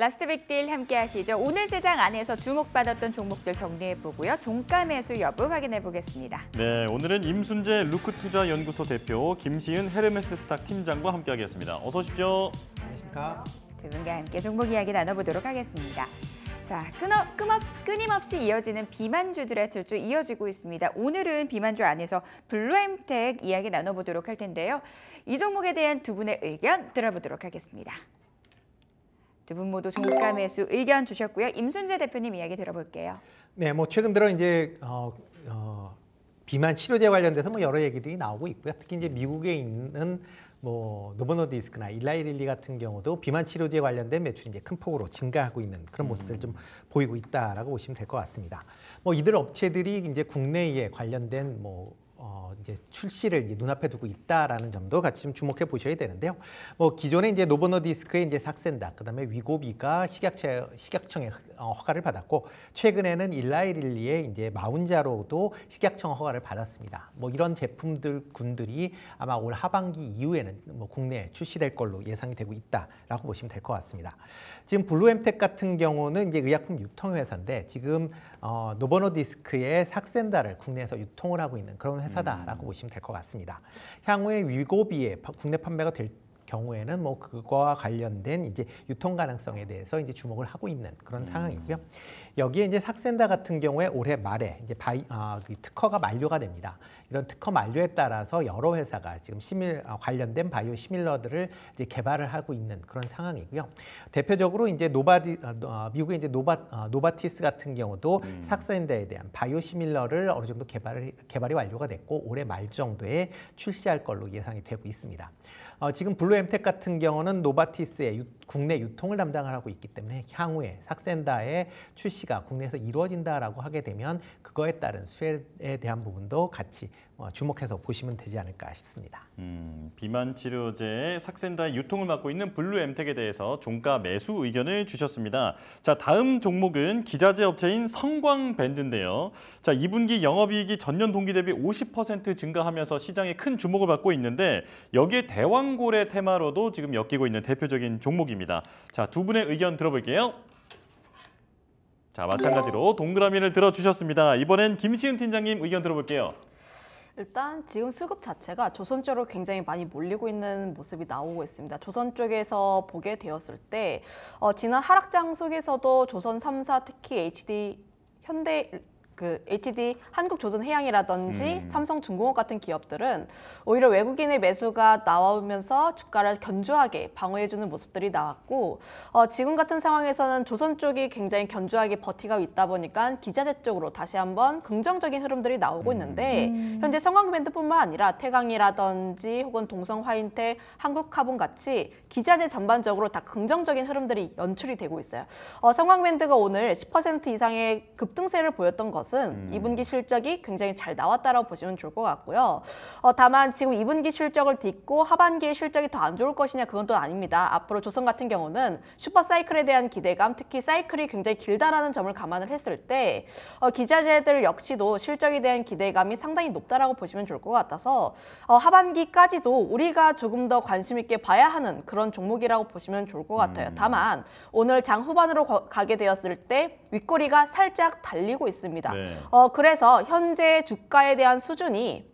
라스트 빅딜 함께 하시죠. 오늘 시장 안에서 주목받았던 종목들 정리해보고요. 종가 매수 여부 확인해보겠습니다. 네, 오늘은 임순재 루크투자연구소 대표 김시은 헤르메스 스탁 팀장과 함께하겠습니다. 어서 오십시오. 안녕하십니까. 두 분과 함께 종목 이야기 나눠보도록 하겠습니다. 자, 끊어, 끊업, 끊임없이 이어지는 비만주들의 질주 이어지고 있습니다. 오늘은 비만주 안에서 블루엠텍 이야기 나눠보도록 할 텐데요. 이 종목에 대한 두 분의 의견 들어보도록 하겠습니다. 두분 모두 종가 매수 의견 주셨고요. 임순재 대표님 이야기 들어볼게요. 네, 뭐 최근 들어 이제 어, 어, 비만 치료제 관련돼서 뭐 여러 얘기들이 나오고 있고요. 특히 이제 미국에 있는 뭐 노보노디스크나 일라이릴리 같은 경우도 비만 치료제 관련된 매출이 이제 큰 폭으로 증가하고 있는 그런 음. 모습을 좀 보이고 있다라고 보시면 될 것 같습니다. 뭐 이들 업체들이 이제 국내에 관련된 뭐 어, 이제 출시를 이제 눈앞에 두고 있다라는 점도 같이 좀 주목해 보셔야 되는데요. 뭐 기존에 이제 노버노디스크의 이제 삭센다, 그다음에 위고비가 식약처 식약청의 어, 허가를 받았고 최근에는 일라이릴리의 이제 마운자로도 식약청 허가를 받았습니다. 뭐 이런 제품들 군들이 아마 올 하반기 이후에는 뭐 국내에 출시될 걸로 예상이 되고 있다라고 보시면 될 것 같습니다. 지금 블루엠텍 같은 경우는 이제 의약품 유통 회사인데 지금 어, 노버노디스크의 삭센다를 국내에서 유통을 하고 있는 그런 회사 회사다라고 보시면 될 것 같습니다. 향후에 위고비에 국내 판매가 될 경우에는 뭐 그거와 관련된 이제 유통 가능성에 대해서 이제 주목을 하고 있는 그런 음. 상황이고요. 여기에 이제 삭센다 같은 경우에 올해 말에 이제 바이, 아, 특허가 만료가 됩니다. 이런 특허 만료에 따라서 여러 회사가 지금 시밀 어, 관련된 바이오 시밀러들을 이제 개발을 하고 있는 그런 상황이고요. 대표적으로 이제 노바디 어, 어, 미국의 이제 노바 어, 노바티스 같은 경우도 음. 삭센다에 대한 바이오 시밀러를 어느 정도 개발 을 개발이 완료가 됐고 올해 말 정도에 출시할 걸로 예상이 되고 있습니다. 어, 지금 블루엠텍 같은 경우는 노바티스의 유, 국내 유통을 담당을 하고 있기 때문에 향후에 삭센다의 출시 조치가 국내에서 이루어진다라고 하게 되면 그거에 따른 수혜에 대한 부분도 같이 어, 주목해서 보시면 되지 않을까 싶습니다. 음, 비만 치료제 삭센다의 유통을 맡고 있는 블루엠텍에 대해서 종가 매수 의견을 주셨습니다. 자 다음 종목은 기자재 업체인 성광밴드인데요. 자 2분기 영업이익이 전년 동기 대비 50% 증가하면서 시장에 큰 주목을 받고 있는데 여기에 대왕고래 테마로도 지금 엮이고 있는 대표적인 종목입니다. 자 두 분의 의견 들어볼게요. 자 마찬가지로 동그라미를 들어주셨습니다. 이번엔 김시은 팀장님 의견 들어볼게요. 일단 지금 수급 자체가 조선 쪽으로 굉장히 많이 몰리고 있는 모습이 나오고 있습니다. 조선 쪽에서 보게 되었을 때 어, 지난 하락장 속에서도 조선 삼사 특히 HD 현대 그 HD 한국조선해양이라든지 음. 삼성중공업 같은 기업들은 오히려 외국인의 매수가 나오면서 주가를 견주하게 방어해주는 모습들이 나왔고 어, 지금 같은 상황에서는 조선 쪽이 굉장히 견주하게 버티고 있다 보니까 기자재 쪽으로 다시 한번 긍정적인 흐름들이 나오고 있는데 음. 현재 성광밴드뿐만 아니라 태강이라든지 혹은 동성화인태, 한국카본 같이 기자재 전반적으로 다 긍정적인 흐름들이 연출이 되고 있어요. 어, 성광밴드가 오늘 10% 이상의 급등세를 보였던 것 것은 음. 2분기 실적이 굉장히 잘 나왔다라고 보시면 좋을 것 같고요. 어, 다만 지금 2분기 실적을 딛고 하반기에 실적이 더 안 좋을 것이냐 그건 또 아닙니다. 앞으로 조선 같은 경우는 슈퍼 사이클에 대한 기대감, 특히 사이클이 굉장히 길다라는 점을 감안을 했을 때 어, 기자재들 역시도 실적에 대한 기대감이 상당히 높다라고 보시면 좋을 것 같아서 어, 하반기까지도 우리가 조금 더 관심 있게 봐야 하는 그런 종목이라고 보시면 좋을 것 같아요. 음. 다만 오늘 장 후반으로 가게 되었을 때 윗꼬리가 살짝 달리고 있습니다. 네. 어, 그래서 현재 주가에 대한 수준이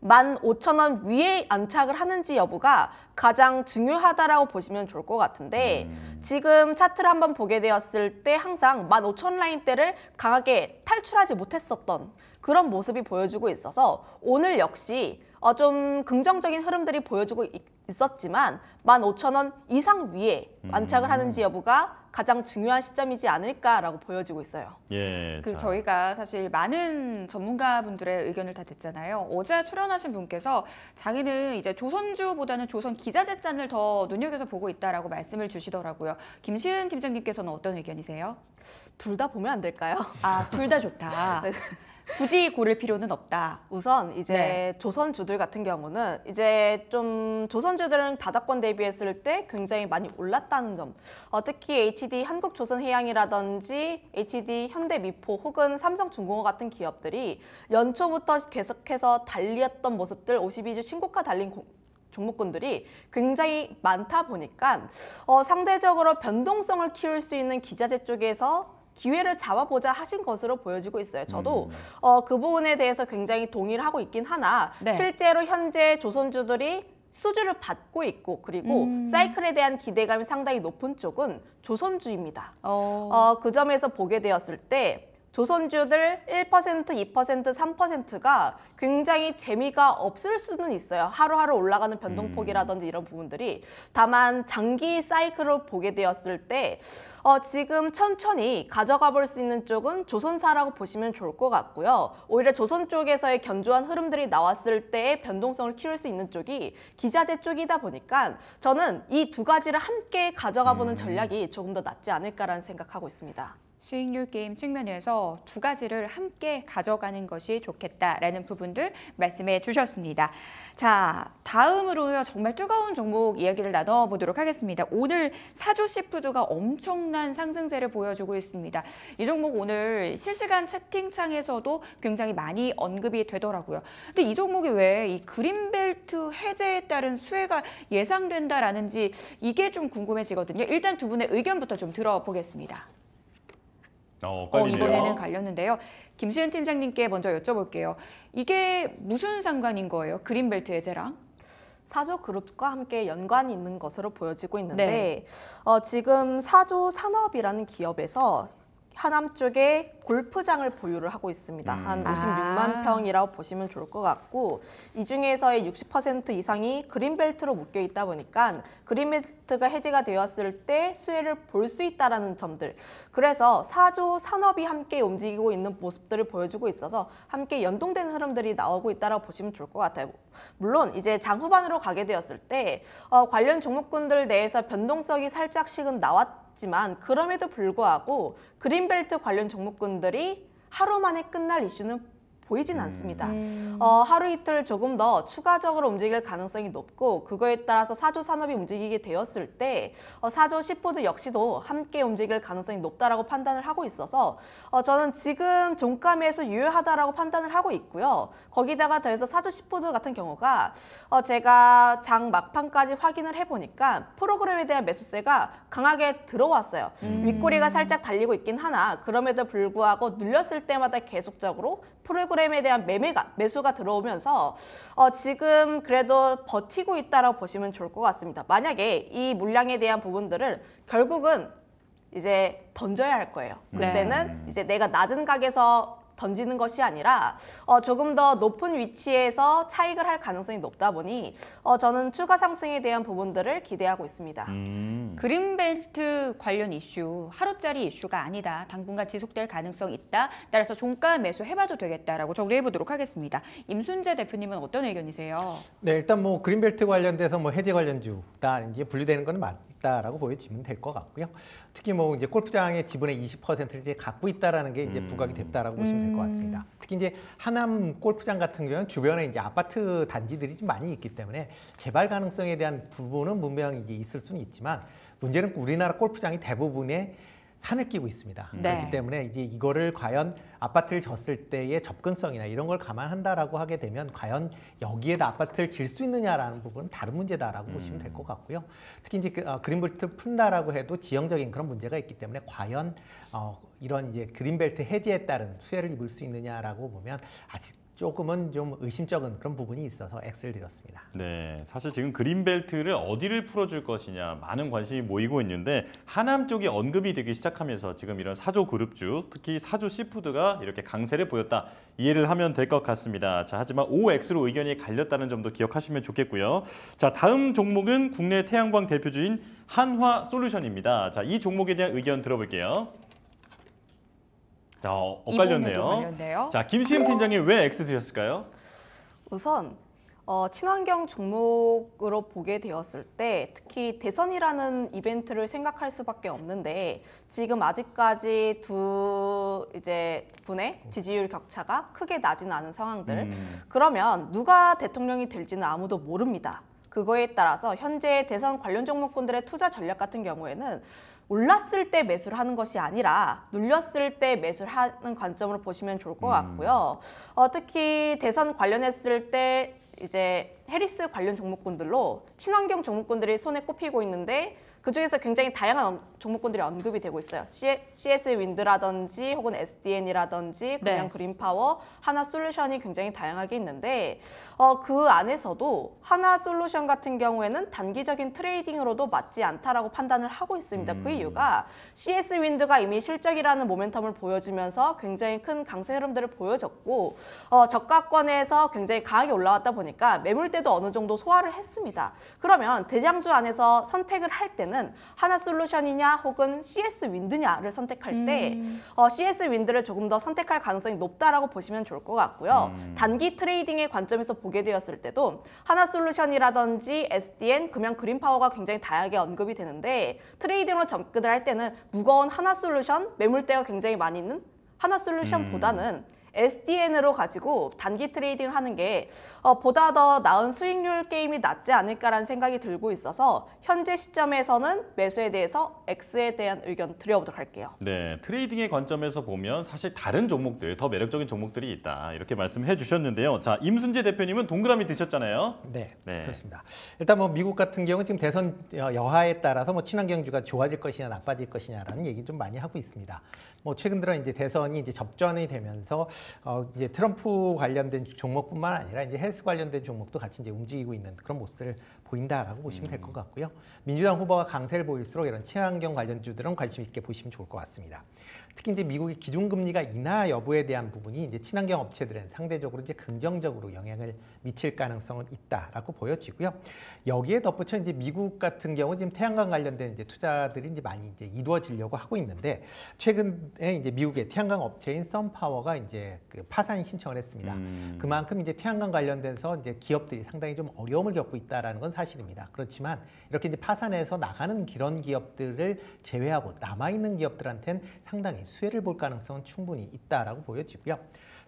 만 오천 원 위에 안착을 하는지 여부가 가장 중요하다라고 보시면 좋을 것 같은데 음. 지금 차트를 한번 보게 되었을 때 항상 만 오천 라인대를 강하게 탈출하지 못했었던 그런 모습이 보여주고 있어서 오늘 역시 어, 좀 긍정적인 흐름들이 보여주고 있, 었지만만 오천 원 이상 위에 안착을 음. 하는지 여부가 가장 중요한 시점이지 않을까라고 보여지고 있어요. 예. 그 자. 저희가 사실 많은 전문가분들의 의견을 다 듣잖아요. 어제 출연하신 분께서 자기는 이제 조선주보다는 조선 기자재단을 더 눈여겨서 보고 있다라고 말씀을 주시더라고요. 김시은 팀장님께서는 어떤 의견이세요? 둘 다 보면 안 될까요? 아, 둘 다 좋다. 네. 굳이 고를 필요는 없다. 우선 이제 네. 조선주들 같은 경우는 이제 좀 조선주들은 바다권 대비했을 때 굉장히 많이 올랐다는 점. 어, 특히 HD 한국조선해양이라든지 HD 현대미포 혹은 삼성중공업 같은 기업들이 연초부터 계속해서 달리었던 모습들 52주 신고가 달린 공, 종목군들이 굉장히 많다 보니까 어, 상대적으로 변동성을 키울 수 있는 기자재 쪽에서 기회를 잡아보자 하신 것으로 보여지고 있어요. 저도 음. 어, 그 부분에 대해서 굉장히 동의를 하고 있긴 하나 네. 실제로 현재 조선주들이 수주를 받고 있고 그리고 음. 사이클에 대한 기대감이 상당히 높은 쪽은 조선주입니다. 어. 어, 그 점에서 보게 되었을 때 조선주들 1%, 2%, 3%가 굉장히 재미가 없을 수는 있어요. 하루하루 올라가는 변동폭이라든지 음. 이런 부분들이. 다만 장기 사이클을 보게 되었을 때 어, 지금 천천히 가져가 볼 수 있는 쪽은 조선사라고 보시면 좋을 것 같고요. 오히려 조선 쪽에서의 견조한 흐름들이 나왔을 때의 변동성을 키울 수 있는 쪽이 기자재 쪽이다 보니까 저는 이 두 가지를 함께 가져가 보는 음. 전략이 조금 더 낫지 않을까라는 생각하고 있습니다. 수익률 게임 측면에서 두 가지를 함께 가져가는 것이 좋겠다라는 부분들 말씀해 주셨습니다. 자, 다음으로요. 정말 뜨거운 종목 이야기를 나눠보도록 하겠습니다. 오늘 사조시푸드가 엄청난 상승세를 보여주고 있습니다. 이 종목 오늘 실시간 채팅창에서도 굉장히 많이 언급이 되더라고요. 근데 이 종목이 왜 이 그린벨트 해제에 따른 수혜가 예상된다라는지 이게 좀 궁금해지거든요. 일단 두 분의 의견부터 좀 들어보겠습니다. 어, 어, 이번에는 갈렸는데요. 김수현 팀장님께 먼저 여쭤볼게요. 이게 무슨 상관인 거예요? 그린벨트 해제랑? 사조 그룹과 함께 연관이 있는 것으로 보여지고 있는데 네. 어, 지금 사조 산업이라는 기업에서 하남 쪽에 골프장을 보유를 하고 있습니다. 음. 한 56만 아. 평이라고 보시면 좋을 것 같고 이 중에서의 60% 이상이 그린벨트로 묶여 있다 보니까 그린벨트가 해제가 되었을 때 수혜를 볼 수있다라 점들 그래서 사조 산업이 함께 움직이고 있는 모습들을 보여주고 있어서 함께 연동된 흐름들이 나오고 있다고 보시면 좋을 것 같아요. 물론 이제 장 후반으로 가게 되었을 때 어, 관련 종목군들 내에서 변동성이 살짝씩은 나왔 없지만 그럼에도 불구하고 그린벨트 관련 종목군들이 하루 만에 끝날 이슈는 보이진 않습니다. 음. 어, 하루 이틀 조금 더 추가적으로 움직일 가능성이 높고 그거에 따라서 사조 산업이 움직이게 되었을 때 어, 사조 1포드 역시도 함께 움직일 가능성이 높다라고 판단을 하고 있어서 어, 저는 지금 종가 매서 유효하다라고 판단을 하고 있고요. 거기다가 더해서 사조 1포드 같은 경우가 어, 제가 장 막판까지 확인을 해보니까 프로그램에 대한 매수세가 강하게 들어왔어요. 음. 윗꼬리가 살짝 달리고 있긴 하나 그럼에도 불구하고 눌렸을 때마다 계속적으로 프로그램에 대한 매매가 매수가 들어오면서 어, 지금 그래도 버티고 있다라고 보시면 좋을 것 같습니다. 만약에 이 물량에 대한 부분들을 결국은 이제 던져야 할 거예요. 네. 그때는 네. 이제 내가 낮은 가격에서 던지는 것이 아니라 어, 조금 더 높은 위치에서 차익을 할 가능성이 높다 보니 어, 저는 추가 상승에 대한 부분들을 기대하고 있습니다. 음. 그린벨트 관련 이슈 하루짜리 이슈가 아니다. 당분간 지속될 가능성 있다. 따라서 종가 매수 해봐도 되겠다라고 정리해보도록 하겠습니다. 임순재 대표님은 어떤 의견이세요? 네, 일단 뭐 그린벨트 관련돼서 뭐 해제 관련주다 이제 분류되는 것 맞다라고 보여지면 될 것 같고요. 특히 뭐 이제 골프장의 지분의 20%를 이제 갖고 있다라는 게 이제 부각이 음. 됐다라고 음. 보시면 될 것 같습니다. 특히 이제 하남 골프장 같은 경우는 주변에 이제 아파트 단지들이 좀 많이 있기 때문에 개발 가능성에 대한 부분은 분명 이제 있을 수는 있지만 문제는 우리나라 골프장이 대부분의 산을 끼고 있습니다. 음. 네. 그렇기 때문에 이제 이거를 과연 아파트를 졌을 때의 접근성이나 이런 걸 감안한다라고 하게 되면 과연 여기에다 아파트를 질 수 있느냐라는 부분은 다른 문제다라고 음. 보시면 될 것 같고요. 특히 이제 그, 어, 그린벨트 푼다라고 해도 지형적인 그런 문제가 있기 때문에 과연 어, 이런 이제 그린벨트 해제에 따른 수혜를 입을 수 있느냐라고 보면 아직 조금은 좀 의심적인 그런 부분이 있어서 X를 드렸습니다. 네, 사실 지금 그린벨트를 어디를 풀어줄 것이냐 많은 관심이 모이고 있는데 하남 쪽이 언급이 되기 시작하면서 지금 이런 사조 그룹주, 특히 사조 시푸드가 이렇게 강세를 보였다 이해를 하면 될 것 같습니다. 자, 하지만 OX로 의견이 갈렸다는 점도 기억하시면 좋겠고요. 자, 다음 종목은 국내 태양광 대표주인 한화솔루션입니다. 자, 이 종목에 대한 의견 들어볼게요. 자, 어, 엇갈렸네요. 자, 김시은 팀장님 왜 X 드셨을까요? 우선 어, 친환경 종목으로 보게 되었을 때 특히 대선이라는 이벤트를 생각할 수밖에 없는데 지금 아직까지 두 이제 분의 음. 지지율 격차가 크게 나지 않은 상황들 음. 그러면 누가 대통령이 될지는 아무도 모릅니다. 그거에 따라서 현재 대선 관련 종목군들의 투자 전략 같은 경우에는 올랐을 때 매수를 하는 것이 아니라 눌렸을 때 매수를 하는 관점으로 보시면 좋을 것 음. 같고요. 어, 특히 대선 관련했을 때 이제 해리스 관련 종목군들로 친환경 종목군들이 손에 꼽히고 있는데 그중에서 굉장히 다양한 종목군들이 언급이 되고 있어요. CS 윈드라든지 혹은 SDN이라든지 네. 그냥 네. 그린파워, 하나 솔루션이 굉장히 다양하게 있는데 어, 그 안에서도 하나 솔루션 같은 경우에는 단기적인 트레이딩으로도 맞지 않다라고 판단을 하고 있습니다. 그 음. 그 이유가 CS 윈드가 이미 실적이라는 모멘텀을 보여주면서 굉장히 큰 강세 흐름들을 보여줬고 어, 저가권에서 굉장히 강하게 올라왔다 보니까 매물대도 어느 정도 소화를 했습니다. 그러면 대장주 안에서 선택을 할 때는 보는 하나 솔루션이냐 혹은 CS 윈드냐를 선택할 음. 때 음. 어, CS 윈드를 조금 더 선택할 가능성이 높다라고 보시면 좋을 것 같고요. 음. 단기 트레이딩의 관점에서 보게 되었을 때도 하나 솔루션이라든지 SDN, 금연 그린 파워가 굉장히 다양하게 언급이 되는데 트레이딩으로 접근을 할 때는 무거운 하나 솔루션, 매물대가 굉장히 많이 있는 하나 솔루션보다는 음. SDN으로 가지고 단기 트레이딩을 하는 게 어, 보다 더 나은 수익률 게임이 낫지 않을까라는 생각이 들고 있어서 현재 시점에서는 매수에 대해서 X에 대한 의견 드려보도록 할게요. 네, 트레이딩의 관점에서 보면 사실 다른 종목들, 더 매력적인 종목들이 있다 이렇게 말씀해 주셨는데요. 자, 임순재 대표님은 동그라미 드셨잖아요. 네, 네. 그렇습니다. 일단 뭐 미국 같은 경우 지금 대선 여하에 따라서 뭐 친환경주가 좋아질 것이냐 나빠질 것이냐라는 얘기 좀 많이 하고 있습니다. 뭐 최근 들어 이제 대선이 이제 접전이 되면서 어 이제 트럼프 관련된 종목뿐만 아니라 이제 헬스 관련된 종목도 같이 이제 움직이고 있는 그런 모습을 보인다라고 보시면 될것 음. 같고요. 민주당 후보가 강세를 보일수록 이런 친환경 관련주들은 관심 있게 보시면 좋을 것 같습니다. 특히 이제 미국의 기준금리가 인하 여부에 대한 부분이 이제 친환경 업체들은 상대적으로 이제 긍정적으로 영향을 미칠 가능성은 있다라고 보여지고요. 여기에 덧붙여 이제 미국 같은 경우 지금 태양광 관련된 이제 투자들이 이제 많이 이제 이루어지려고 하고 있는데 최근에 이제 미국의 태양광 업체인 썬파워가 이제 그 파산 신청을 했습니다. 음. 그만큼 이제 태양광 관련돼서 이제 기업들이 상당히 좀 어려움을 겪고 있다라는 건 사실입니다. 그렇지만 이렇게 이제 파산해서 나가는 그런 기업들을 제외하고 남아 있는 기업들한테는 상당히 수혜를 볼 가능성은 충분히 있다라고 보여지고요.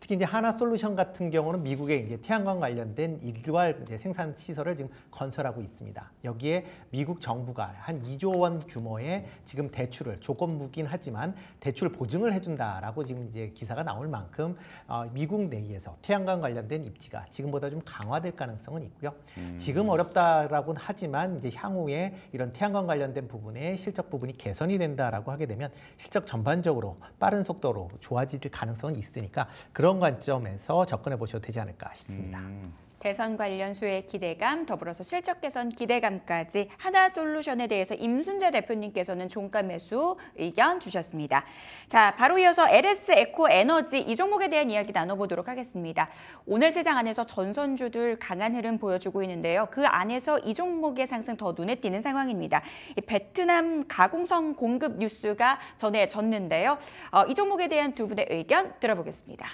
특히 이제 하나 솔루션 같은 경우는 미국의 이제 태양광 관련된 일괄 생산 시설을 지금 건설하고 있습니다. 여기에 미국 정부가 한 2조 원 규모의 지금 대출을 조건부긴 하지만 대출 보증을 해준다라고 지금 이제 기사가 나올 만큼 어, 미국 내에서 태양광 관련된 입지가 지금보다 좀 강화될 가능성은 있고요. 음. 지금 어렵다라고는 하지만 이제 향후에 이런 태양광 관련된 부분의 실적 부분이 개선이 된다라고 하게 되면 실적 전반적으로 빠른 속도로 좋아질 가능성은 있으니까 그런 그런 관점에서 접근해 보셔도 되지 않을까 싶습니다. 음. 대선 관련 수혜 기대감, 더불어서 실적 개선 기대감까지 하나 솔루션에 대해서 임순재 대표님께서는 종가 매수 의견 주셨습니다. 자, 바로 이어서 LS 에코 에너지 이 종목에 대한 이야기 나눠보도록 하겠습니다. 오늘 시장 안에서 전선주들 강한 흐름 보여주고 있는데요. 그 안에서 이 종목의 상승 더 눈에 띄는 상황입니다. 베트남 가공성 공급 뉴스가 전해졌는데요. 어, 이 종목에 대한 두 분의 의견 들어보겠습니다.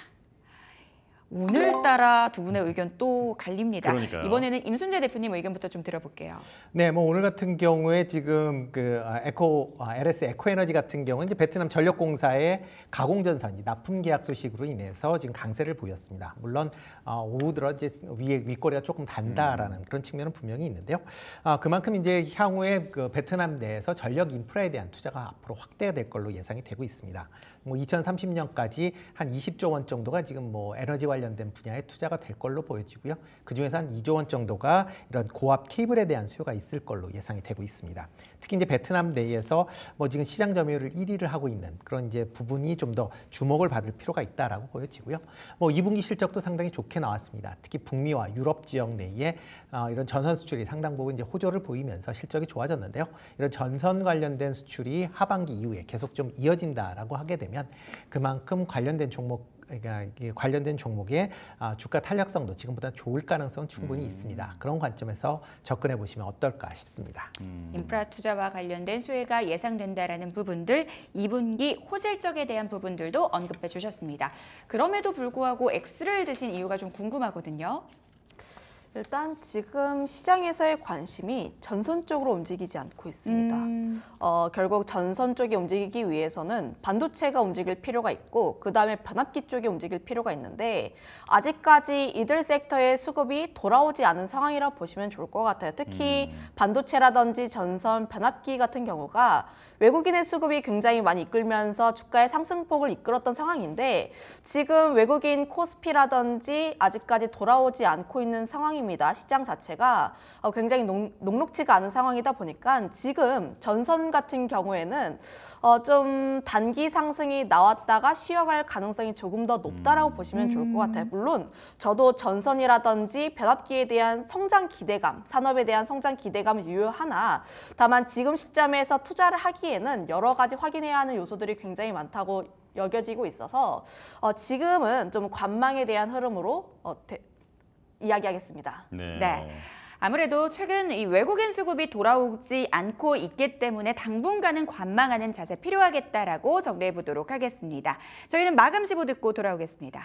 오늘따라 두 분의 의견 또 갈립니다. 그러니까요. 이번에는 임순재 대표님 의견부터 좀 들어볼게요. 네, 뭐 오늘 같은 경우에 지금 그 아, 에코 아, LS 에코 에너지 같은 경우는 이제 베트남 전력공사의 가공전선 이 납품 계약 소식으로 인해서 지금 강세를 보였습니다. 물론 아, 오후 들어 이제 위에 윗꼬리가 조금 단다라는 음. 그런 측면은 분명히 있는데요. 아, 그만큼 이제 향후에 그 베트남 내에서 전력 인프라에 대한 투자가 앞으로 확대가 될 걸로 예상이 되고 있습니다. 뭐 2030년까지 한 20조 원 정도가 지금 뭐 에너지 관련된 분야에 투자가 될 걸로 보여지고요. 그중에서 한 2조 원 정도가 이런 고압 케이블에 대한 수요가 있을 걸로 예상이 되고 있습니다. 특히 이제 베트남 내에서 뭐 지금 시장 점유율을 1위를 하고 있는 그런 이제 부분이 좀 더 주목을 받을 필요가 있다라고 보여지고요. 뭐 2분기 실적도 상당히 좋게 이렇게 나왔습니다. 특히 북미와 유럽 지역 내에 어, 이런 전선 수출이 상당 부분 이제 호조를 보이면서 실적이 좋아졌는데요. 이런 전선 관련된 수출이 하반기 이후에 계속 좀 이어진다라고 하게 되면 그만큼 관련된 종목 그러니까 이게 관련된 종목의 아, 주가 탄력성도 지금보다 좋을 가능성은 충분히 음. 있습니다. 그런 관점에서 접근해 보시면 어떨까 싶습니다. 음. 인프라 투자와 관련된 수혜가 예상된다라는 부분들, 2분기 호실적에 대한 부분들도 언급해 주셨습니다. 그럼에도 불구하고 X를 드신 이유가 좀 궁금하거든요. 일단 지금 시장에서의 관심이 전선 쪽으로 움직이지 않고 있습니다. 음. 어, 결국 전선 쪽이 움직이기 위해서는 반도체가 움직일 필요가 있고 그 다음에 변압기 쪽이 움직일 필요가 있는데 아직까지 이들 섹터의 수급이 돌아오지 않은 상황이라 보시면 좋을 것 같아요. 특히 음. 반도체라든지 전선, 변압기 같은 경우가 외국인의 수급이 굉장히 많이 이끌면서 주가의 상승폭을 이끌었던 상황인데 지금 외국인 코스피라든지 아직까지 돌아오지 않고 있는 상황이 상황입니다. 시장 자체가 어, 굉장히 녹, 녹록치가 않은 상황이다 보니까 지금 전선 같은 경우에는 어, 좀 단기 상승이 나왔다가 쉬어갈 가능성이 조금 더 높다라고 음. 보시면 좋을 것 같아요. 음. 물론 저도 전선이라든지 변압기에 대한 성장 기대감, 산업에 대한 성장 기대감은 유효하나 다만 지금 시점에서 투자를 하기에는 여러 가지 확인해야 하는 요소들이 굉장히 많다고 여겨지고 있어서 어, 지금은 좀 관망에 대한 흐름으로 어, 대, 이야기하겠습니다. 네. 네. 아무래도 최근 이 외국인 수급이 돌아오지 않고 있기 때문에 당분간은 관망하는 자세 필요하겠다라고 정리해 보도록 하겠습니다. 저희는 마감 시보 듣고 돌아오겠습니다.